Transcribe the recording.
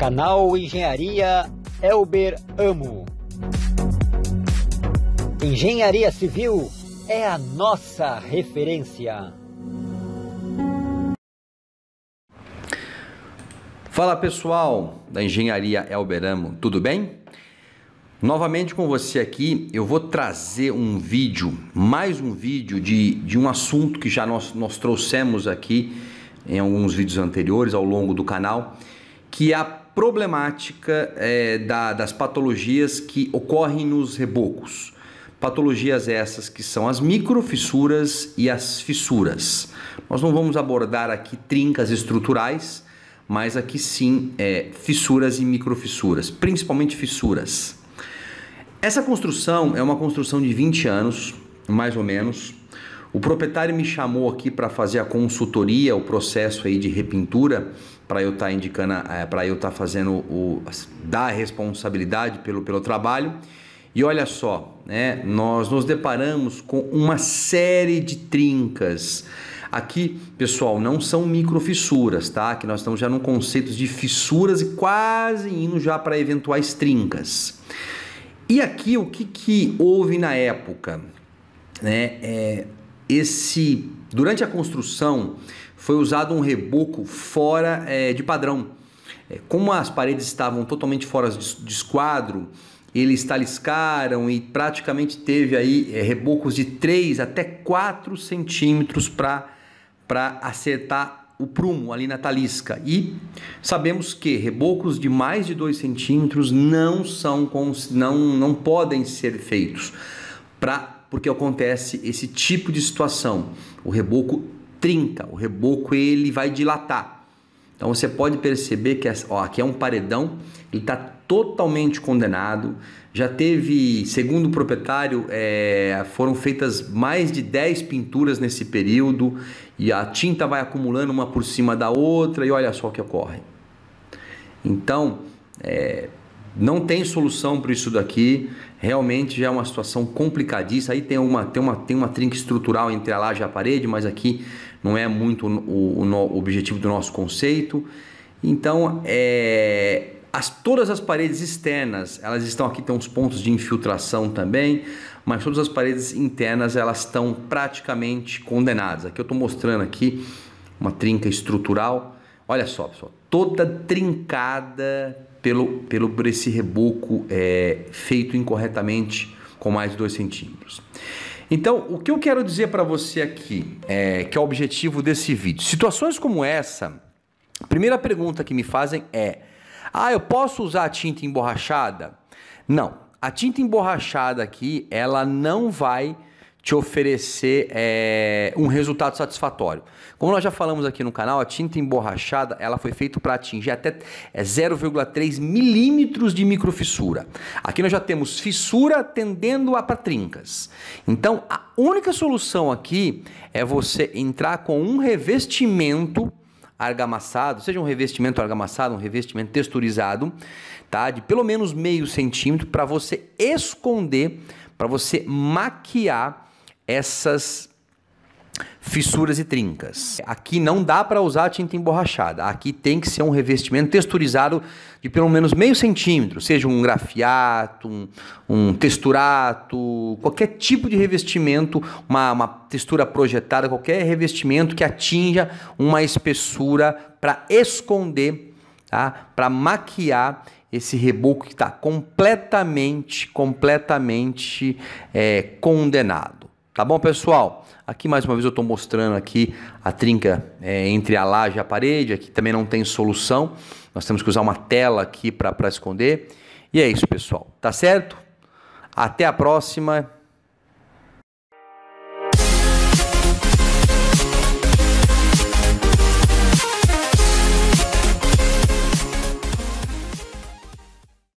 Canal Engenharia Elber Amo. Engenharia Civil é a nossa referência. Fala pessoal da Engenharia Elber Amo, tudo bem? Novamente com você aqui, eu vou trazer um vídeo, mais um vídeo de, de um assunto que já nós, nós trouxemos aqui em alguns vídeos anteriores ao longo do canal, que é a problemática é, da, das patologias que ocorrem nos rebocos. Patologias essas que são as microfissuras e as fissuras. Nós não vamos abordar aqui trincas estruturais, mas aqui sim é, fissuras e microfissuras, principalmente fissuras. Essa construção é uma construção de 20 anos, mais ou menos, o proprietário me chamou aqui para fazer a consultoria, o processo aí de repintura, para eu estar tá indicando, é, para eu estar tá fazendo o dar responsabilidade pelo, pelo trabalho. E olha só, né, nós nos deparamos com uma série de trincas. Aqui, pessoal, não são microfissuras, tá? Que nós estamos já num conceito de fissuras e quase indo já para eventuais trincas. E aqui o que, que houve na época? Né? É, esse durante a construção foi usado um reboco fora é, de padrão. É, como as paredes estavam totalmente fora de, de esquadro, eles taliscaram e praticamente teve aí é, rebocos de 3 até 4 centímetros para acertar o prumo ali na talisca. E sabemos que rebocos de mais de 2 centímetros não, são, não, não podem ser feitos para porque acontece esse tipo de situação. O reboco trinca, o reboco ele vai dilatar. Então você pode perceber que ó, aqui é um paredão, ele está totalmente condenado. Já teve, segundo o proprietário, é, foram feitas mais de 10 pinturas nesse período e a tinta vai acumulando uma por cima da outra e olha só o que ocorre. Então, é, não tem solução para isso daqui. Realmente já é uma situação complicadíssima. Aí tem uma, tem uma, tem uma trinca estrutural entre a laje e a parede, mas aqui não é muito o, o, o objetivo do nosso conceito. Então, é, as, todas as paredes externas, elas estão aqui, tem uns pontos de infiltração também, mas todas as paredes internas, elas estão praticamente condenadas. Aqui eu estou mostrando aqui uma trinca estrutural. Olha só, pessoal, toda trincada pelo, pelo esse reboco é, feito incorretamente com mais de 2 centímetros. Então, o que eu quero dizer para você aqui, é, que é o objetivo desse vídeo, situações como essa, a primeira pergunta que me fazem é: ah, eu posso usar tinta emborrachada? Não, a tinta emborrachada aqui, ela não vai te oferecer é, um resultado satisfatório. Como nós já falamos aqui no canal, a tinta emborrachada ela foi feita para atingir até 0,3 é, milímetros de microfissura. Aqui nós já temos fissura tendendo a para trincas. Então, a única solução aqui é você entrar com um revestimento argamassado, seja um revestimento argamassado, um revestimento texturizado, tá? De pelo menos meio centímetro para você esconder, para você maquiar essas fissuras e trincas. Aqui não dá para usar tinta emborrachada. Aqui tem que ser um revestimento texturizado de pelo menos meio centímetro, seja um grafiato, um, um texturato, qualquer tipo de revestimento, uma, uma textura projetada, qualquer revestimento que atinja uma espessura para esconder, tá? para maquiar esse reboco que está completamente, completamente é, condenado. Tá bom, pessoal? Aqui mais uma vez eu estou mostrando aqui a trinca é, entre a laje e a parede. Aqui também não tem solução. Nós temos que usar uma tela aqui para esconder. E é isso, pessoal. Tá certo? Até a próxima.